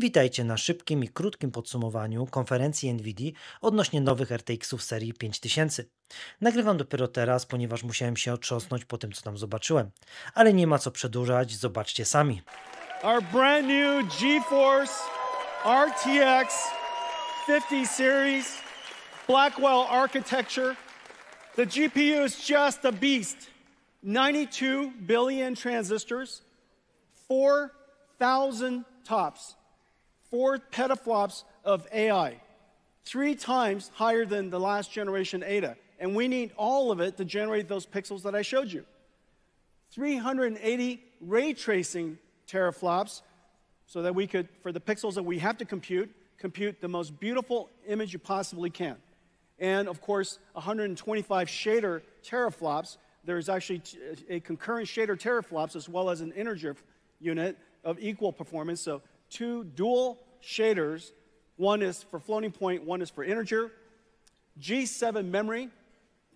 Witajcie na szybkim i krótkim podsumowaniu konferencji NVIDII odnośnie nowych RTX-ów serii 5000. Nagrywam dopiero teraz, ponieważ musiałem się otrząsnąć po tym, co tam zobaczyłem. Ale nie ma co przedłużać, zobaczcie sami. Our brand new GeForce RTX 50 series Blackwell architecture. The GPU is just a beast. 92 billion transistors, 4000 tops. four petaflops of AI, three times higher than the last generation Ada. And we need all of it to generate those pixels that I showed you. 380 ray tracing teraflops so that we could, for the pixels that we have to compute, compute the most beautiful image you possibly can. And of course, 125 shader teraflops. There's actually a concurrent shader teraflops as well as an integer unit of equal performance. So two dual shaders. One is for floating point, one is for integer. G7 memory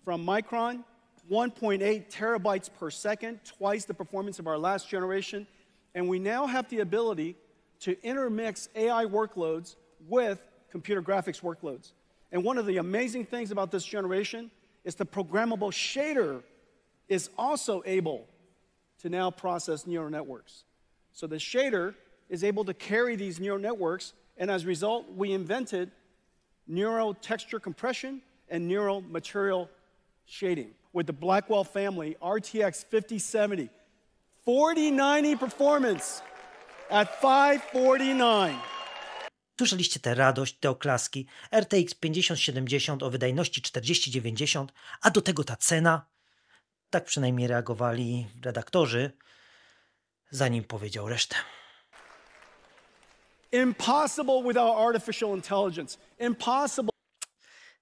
from Micron, 1.8 terabytes per second, twice the performance of our last generation. And we now have the ability to intermix AI workloads with computer graphics workloads. And one of the amazing things about this generation is the programmable shader is also able to now process neural networks. So the shader is able to carry these neural networks, and as a result, we invented neural texture compression and neural material shading. With the Blackwell family, RTX 5070, 4090 performance at 549. Słyszeliście tę radość, te oklaski. RTX 5070 o wydajności 4090, a do tego ta cena. Tak przynajmniej reagowali redaktorzy, zanim powiedział resztę. Impossible without artificial intelligence. Impossible.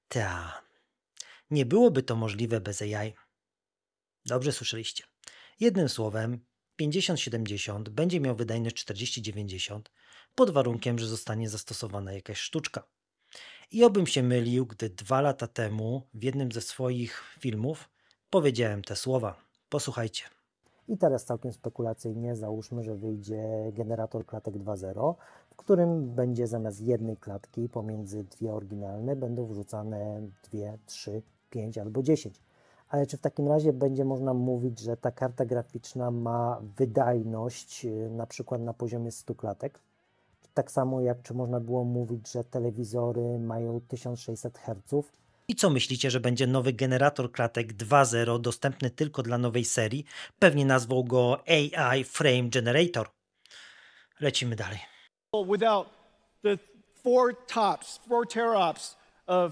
Ta. Nie byłoby to możliwe bez AI. Dobrze słyszeliście. Jednym słowem, 50-70 będzie miał wydajność 40-90 pod warunkiem, że zostanie zastosowana jakaś sztuczka. I obym się mylił, gdy dwa lata temu w jednym ze swoich filmów powiedziałem te słowa. Posłuchajcie. I teraz całkiem spekulacyjnie załóżmy, że wyjdzie generator klatek 2.0, w którym będzie zamiast jednej klatki pomiędzy dwie oryginalne będą wrzucane dwie, trzy, pięć albo dziesięć. Ale czy w takim razie będzie można mówić, że ta karta graficzna ma wydajność y, na przykład na poziomie 100 klatek? Tak samo jak czy można było mówić, że telewizory mają 1600 Hz, I co myślicie, że będzie nowy generator klatek 2.0 dostępny tylko dla nowej serii? Pewnie nazwą go AI Frame Generator. Lecimy dalej. Without the four tops, four terops of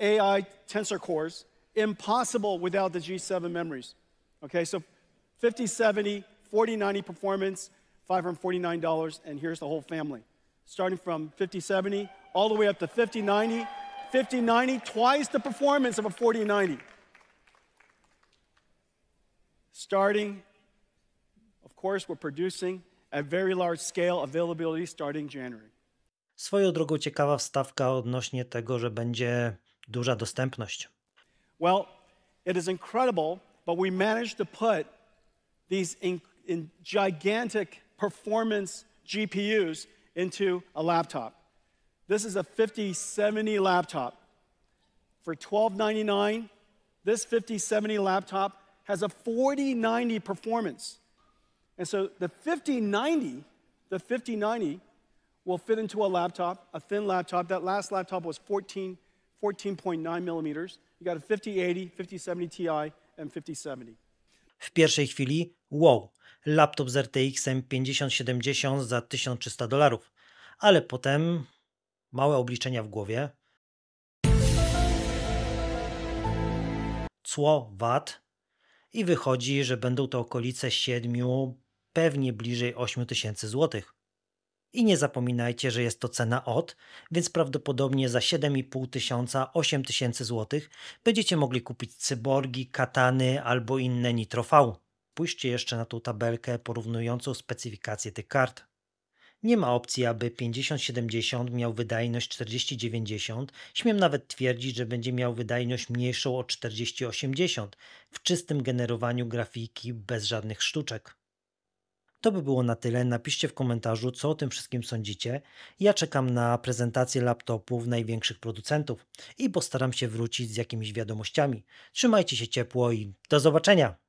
AI tensor cores, impossible without the G7 memories. Okay, so 5070, 4090 performance, $549, and here's the whole family. Starting from 5070 all the way up to 5090. 5090, twice the performance of a 4090. Starting, of course, we're producing at very large scale availability starting January. Swoją drogą ciekawa wstawka odnośnie tego, że będzie duża dostępność. Well, it is incredible, but we managed to put these in, in gigantic performance GPUs into a laptop. This is a 5070 laptop. For $12.99, this 5070 laptop has a 4090 performance. And so the 5090, the 5090 will fit into a laptop, a thin laptop. That last laptop was 14, 14.9 millimeters. You got a 5080, 5070 Ti and 5070. W pierwszej chwili wow, laptop z RTX-em 5070 za 1300 dolarów. Ale potem małe obliczenia w głowie. Cło VAT i wychodzi, że będą to okolice 7, pewnie bliżej 8 tysięcy złotych. I nie zapominajcie, że jest to cena od, więc prawdopodobnie za 7,5 tysiąca, 8 tysięcy złotych będziecie mogli kupić cyborgi, katany albo inne V. Pójście jeszcze na tą tabelkę porównującą specyfikację tych kart. Nie ma opcji, aby 50-70 miał wydajność 40-90. Śmiem nawet twierdzić, że będzie miał wydajność mniejszą o 4080 w czystym generowaniu grafiki bez żadnych sztuczek. To by było na tyle. Napiszcie w komentarzu, co o tym wszystkim sądzicie. Ja czekam na prezentację laptopów największych producentów i postaram się wrócić z jakimiś wiadomościami. Trzymajcie się ciepło i do zobaczenia!